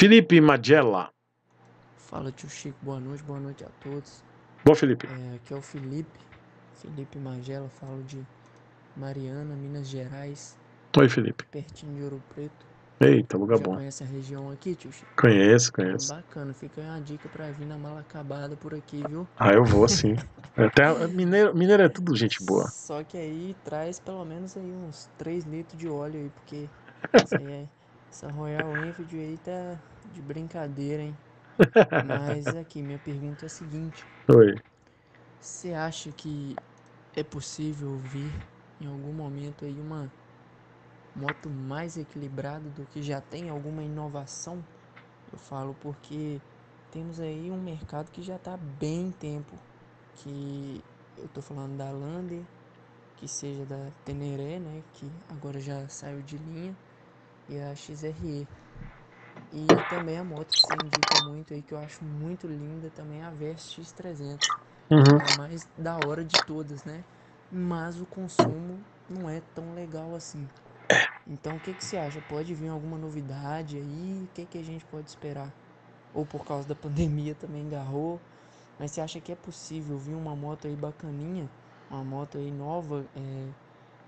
Felipe Magella. Fala, tio Chico. Boa noite, boa noite a todos. Boa Felipe. É, aqui é o Felipe. Felipe Magella. Falo de Mariana, Minas Gerais. Oi, Felipe. Pertinho de Ouro Preto. Eita, lugar Já bom. conhece a região aqui, tio Chico? Conheço, então, conheço. bacana, fica aí uma dica pra vir na mala acabada por aqui, viu? Ah, eu vou sim. É, até mineiro, mineiro é tudo gente boa. Só que aí traz pelo menos aí uns 3 litros de óleo aí, porque essa, aí é, essa Royal Enfield aí tá de brincadeira, hein? Mas aqui, minha pergunta é a seguinte. Oi. Você acha que é possível vir em algum momento aí uma moto mais equilibrada do que já tem alguma inovação? Eu falo porque temos aí um mercado que já está bem tempo, que eu estou falando da Lander, que seja da Teneré, né, que agora já saiu de linha, e a XRE. E também a moto que você indica muito aí, que eu acho muito linda, também é a Vest X300. Uhum. É a mais da hora de todas, né? Mas o consumo não é tão legal assim. Então o que, que você acha? Pode vir alguma novidade aí? O que, que a gente pode esperar? Ou por causa da pandemia também agarrou? Mas você acha que é possível vir uma moto aí bacaninha? Uma moto aí nova? É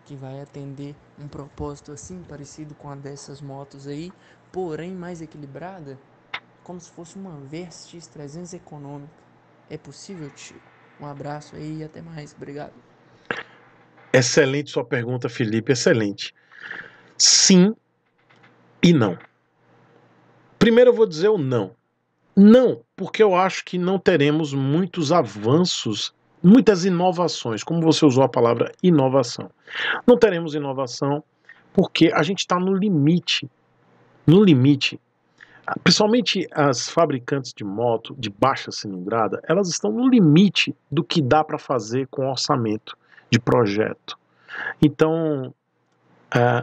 que vai atender um propósito assim parecido com a dessas motos aí, porém mais equilibrada, como se fosse uma Versa 300 econômica. É possível, Chico? Um abraço aí e até mais. Obrigado. Excelente sua pergunta, Felipe. Excelente. Sim e não. Primeiro eu vou dizer o não. Não, porque eu acho que não teremos muitos avanços muitas inovações, como você usou a palavra inovação. Não teremos inovação porque a gente está no limite, no limite. Principalmente as fabricantes de moto de baixa cilindrada, elas estão no limite do que dá para fazer com orçamento de projeto. Então, eh,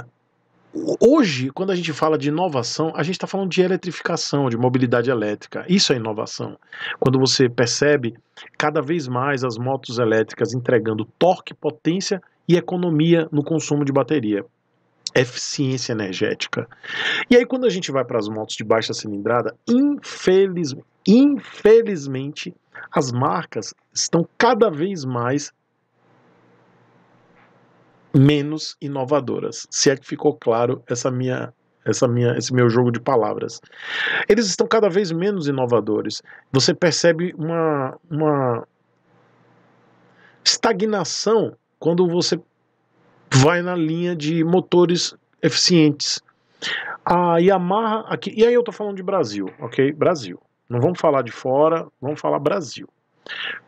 Hoje, quando a gente fala de inovação, a gente está falando de eletrificação, de mobilidade elétrica. Isso é inovação. Quando você percebe cada vez mais as motos elétricas entregando torque, potência e economia no consumo de bateria. Eficiência energética. E aí, quando a gente vai para as motos de baixa cilindrada, infeliz, infelizmente, as marcas estão cada vez mais menos inovadoras. Se é que ficou claro essa minha essa minha, esse meu jogo de palavras. Eles estão cada vez menos inovadores. Você percebe uma, uma estagnação quando você vai na linha de motores eficientes. A Yamaha aqui, e aí eu tô falando de Brasil, ok? Brasil. Não vamos falar de fora, vamos falar Brasil.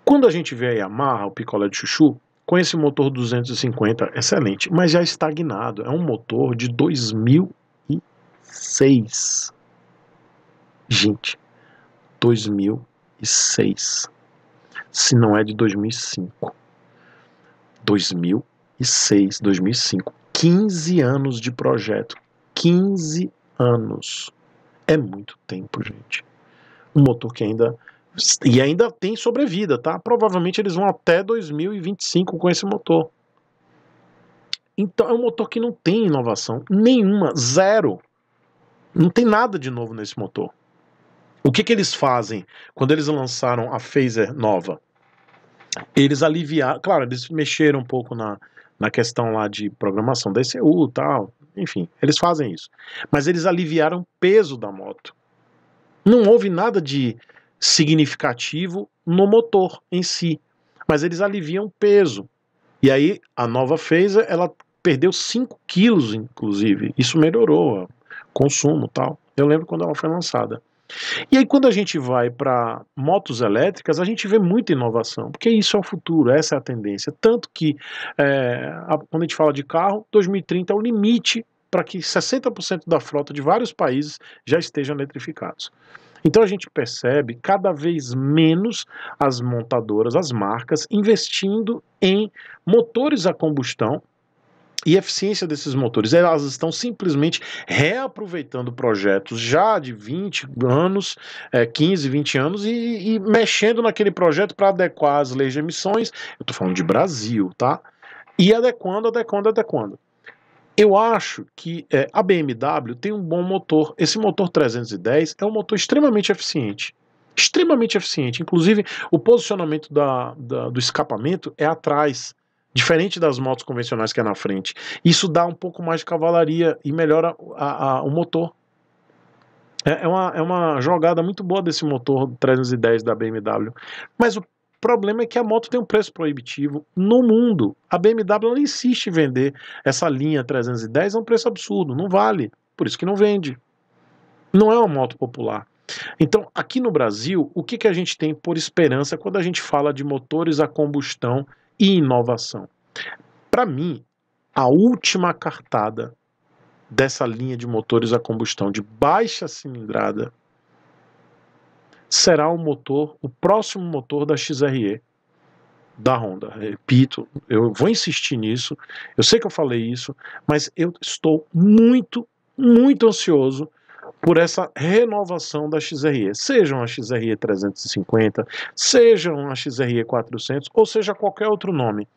Quando a gente vê a Yamaha, o picolé de chuchu, com esse motor 250 excelente, mas já estagnado. É um motor de 2006. Gente, 2006. Se não é de 2005. 2006, 2005. 15 anos de projeto. 15 anos. É muito tempo, gente. Um motor que ainda e ainda tem sobrevida, tá? Provavelmente eles vão até 2025 com esse motor. Então é um motor que não tem inovação nenhuma, zero. Não tem nada de novo nesse motor. O que, que eles fazem quando eles lançaram a Phaser nova? Eles aliviaram, claro, eles mexeram um pouco na, na questão lá de programação da ECU e tal, enfim, eles fazem isso. Mas eles aliviaram o peso da moto. Não houve nada de significativo no motor em si, mas eles aliviam peso. E aí a nova Phaser, ela perdeu 5 quilos, inclusive. Isso melhorou o consumo tal. Eu lembro quando ela foi lançada. E aí, quando a gente vai para motos elétricas, a gente vê muita inovação, porque isso é o futuro, essa é a tendência. Tanto que, é, a, quando a gente fala de carro, 2030 é o limite para que 60% da frota de vários países já estejam eletrificados. Então a gente percebe cada vez menos as montadoras, as marcas, investindo em motores a combustão e eficiência desses motores. Elas estão simplesmente reaproveitando projetos já de 20 anos, é, 15, 20 anos, e, e mexendo naquele projeto para adequar as leis de emissões. Eu estou falando de Brasil, tá? E adequando, adequando, adequando eu acho que é, a BMW tem um bom motor. Esse motor 310 é um motor extremamente eficiente. Extremamente eficiente. Inclusive, o posicionamento da, da, do escapamento é atrás, diferente das motos convencionais que é na frente. Isso dá um pouco mais de cavalaria e melhora a, a, o motor. É, é, uma, é uma jogada muito boa desse motor 310 da BMW. Mas o problema é que a moto tem um preço proibitivo no mundo. A BMW insiste em vender essa linha 310 a um preço absurdo, não vale. Por isso que não vende. Não é uma moto popular. Então, aqui no Brasil, o que, que a gente tem por esperança quando a gente fala de motores a combustão e inovação? Para mim, a última cartada dessa linha de motores a combustão de baixa cilindrada será o motor, o próximo motor da XRE da Honda. Repito, eu vou insistir nisso. Eu sei que eu falei isso, mas eu estou muito, muito ansioso por essa renovação da XRE, sejam a XRE 350, sejam a XRE 400 ou seja qualquer outro nome.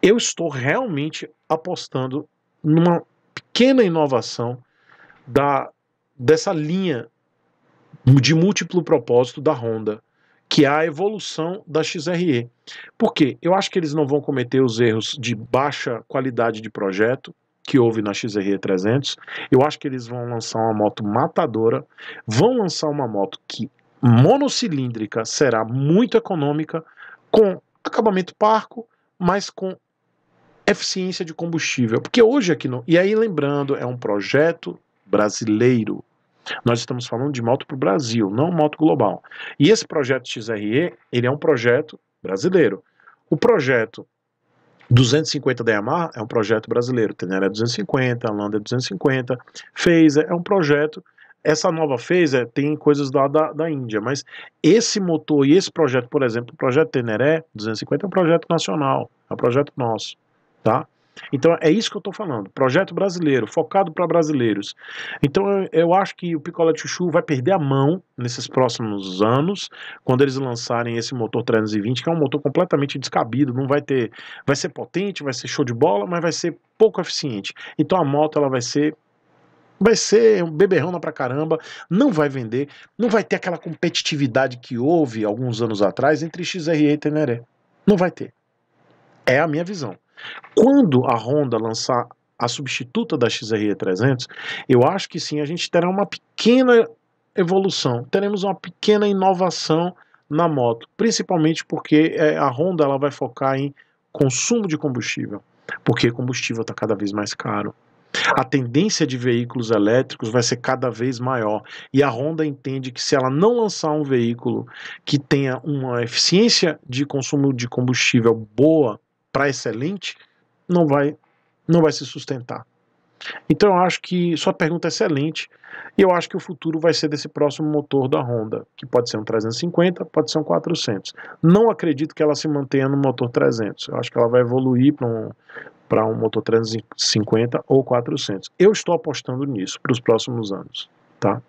Eu estou realmente apostando numa pequena inovação da dessa linha de múltiplo propósito da Honda, que é a evolução da XRE. Por quê? Eu acho que eles não vão cometer os erros de baixa qualidade de projeto, que houve na XRE 300. Eu acho que eles vão lançar uma moto matadora, vão lançar uma moto que monocilíndrica será muito econômica, com acabamento parco, mas com eficiência de combustível. Porque hoje aqui no. E aí, lembrando, é um projeto brasileiro. Nós estamos falando de moto para o Brasil, não moto global. E esse projeto XRE, ele é um projeto brasileiro. O projeto 250 da Yamaha é um projeto brasileiro, Tenere é 250, Landa é 250, Phaser é um projeto essa nova Phaser tem coisas lá da, da Índia, mas esse motor e esse projeto, por exemplo, o projeto Teneré 250 é um projeto nacional, é um projeto nosso, tá? Então é isso que eu estou falando. Projeto brasileiro, focado para brasileiros. Então eu, eu, acho que o Picolé Chuchu vai perder a mão nesses próximos anos, quando eles lançarem esse motor 320, que é um motor completamente descabido, não vai ter, vai ser potente, vai ser show de bola, mas vai ser pouco eficiente. Então a moto ela vai ser vai ser um beberrão pra caramba, não vai vender, não vai ter aquela competitividade que houve alguns anos atrás entre XRE e Teneré. Não vai ter. É a minha visão. Quando a Honda lançar a substituta da XRE300, eu acho que sim, a gente terá uma pequena evolução, teremos uma pequena inovação na moto, principalmente porque eh, a Honda ela vai focar em consumo de combustível, porque combustível está cada vez mais caro. A tendência de veículos elétricos vai ser cada vez maior e a Honda entende que se ela não lançar um veículo que tenha uma eficiência de consumo de combustível boa, para excelente não vai não vai se sustentar. Então eu acho que sua pergunta é excelente e eu acho que o futuro vai ser desse próximo motor da Honda, que pode ser um 350, pode ser um 400. Não acredito que ela se mantenha no motor 300. Eu acho que ela vai evoluir para um para um motor 350 ou 400. Eu estou apostando nisso para os próximos anos, tá?